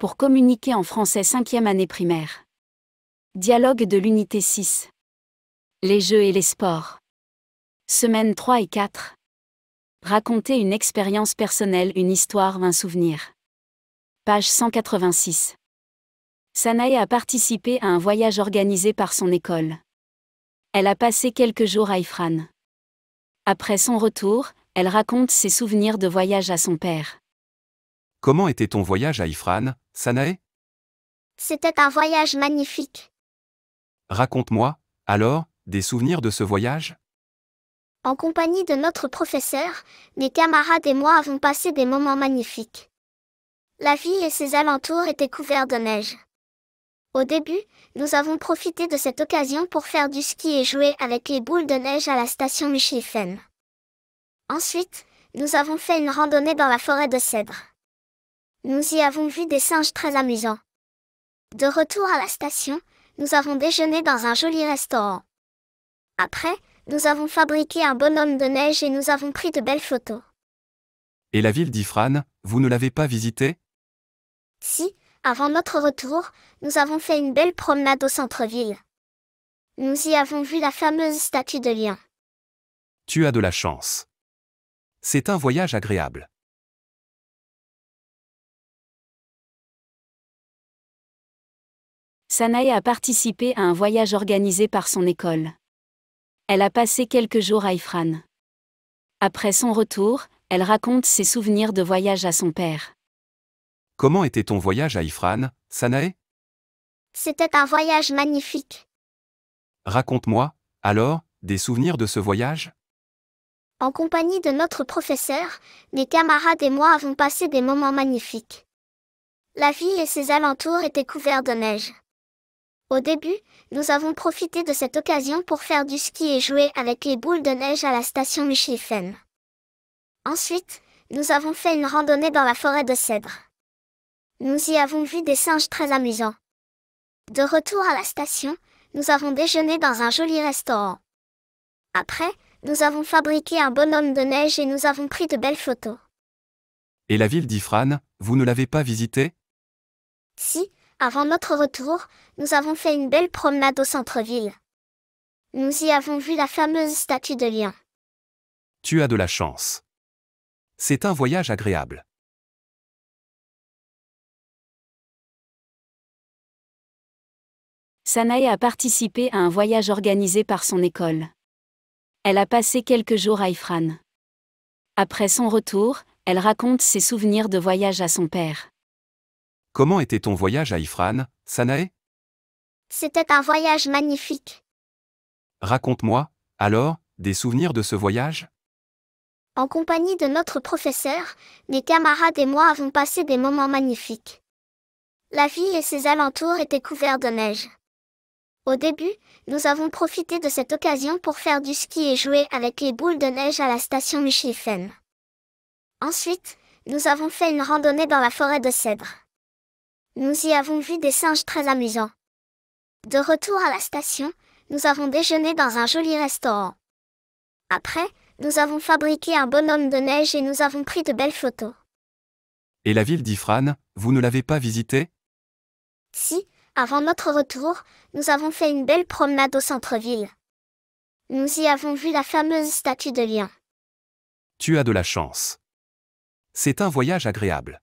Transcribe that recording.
pour communiquer en français 5e année primaire. Dialogue de l'unité 6. Les jeux et les sports. Semaines 3 et 4. Raconter une expérience personnelle, une histoire, un souvenir. Page 186. Sanae a participé à un voyage organisé par son école. Elle a passé quelques jours à Ifran. Après son retour, elle raconte ses souvenirs de voyage à son père. Comment était ton voyage à Ifran Sanae C'était un voyage magnifique. Raconte-moi, alors, des souvenirs de ce voyage En compagnie de notre professeur, mes camarades et moi avons passé des moments magnifiques. La ville et ses alentours étaient couverts de neige. Au début, nous avons profité de cette occasion pour faire du ski et jouer avec les boules de neige à la station Michifen. Ensuite, nous avons fait une randonnée dans la forêt de cèdres. Nous y avons vu des singes très amusants. De retour à la station, nous avons déjeuné dans un joli restaurant. Après, nous avons fabriqué un bonhomme de neige et nous avons pris de belles photos. Et la ville d'Ifrane, vous ne l'avez pas visitée Si, avant notre retour, nous avons fait une belle promenade au centre-ville. Nous y avons vu la fameuse statue de lion. Tu as de la chance. C'est un voyage agréable. Sanae a participé à un voyage organisé par son école. Elle a passé quelques jours à Ifran. Après son retour, elle raconte ses souvenirs de voyage à son père. Comment était ton voyage à Ifran, Sanae C'était un voyage magnifique. Raconte-moi, alors, des souvenirs de ce voyage En compagnie de notre professeur, mes camarades et moi avons passé des moments magnifiques. La ville et ses alentours étaient couverts de neige. Au début, nous avons profité de cette occasion pour faire du ski et jouer avec les boules de neige à la station Michifen. Ensuite, nous avons fait une randonnée dans la forêt de cèdres. Nous y avons vu des singes très amusants. De retour à la station, nous avons déjeuné dans un joli restaurant. Après, nous avons fabriqué un bonhomme de neige et nous avons pris de belles photos. Et la ville d'Ifran, vous ne l'avez pas visitée Si, avant notre retour, nous avons fait une belle promenade au centre-ville. Nous y avons vu la fameuse statue de lion. Tu as de la chance. C'est un voyage agréable. Sanae a participé à un voyage organisé par son école. Elle a passé quelques jours à Ifran. Après son retour, elle raconte ses souvenirs de voyage à son père. Comment était ton voyage à Ifran, Sanae C'était un voyage magnifique. Raconte-moi, alors, des souvenirs de ce voyage En compagnie de notre professeur, mes camarades et moi avons passé des moments magnifiques. La ville et ses alentours étaient couverts de neige. Au début, nous avons profité de cette occasion pour faire du ski et jouer avec les boules de neige à la station Michifen. Ensuite, nous avons fait une randonnée dans la forêt de cèdres. Nous y avons vu des singes très amusants. De retour à la station, nous avons déjeuné dans un joli restaurant. Après, nous avons fabriqué un bonhomme de neige et nous avons pris de belles photos. Et la ville d'Ifrane, vous ne l'avez pas visitée Si, avant notre retour, nous avons fait une belle promenade au centre-ville. Nous y avons vu la fameuse statue de lion. Tu as de la chance. C'est un voyage agréable.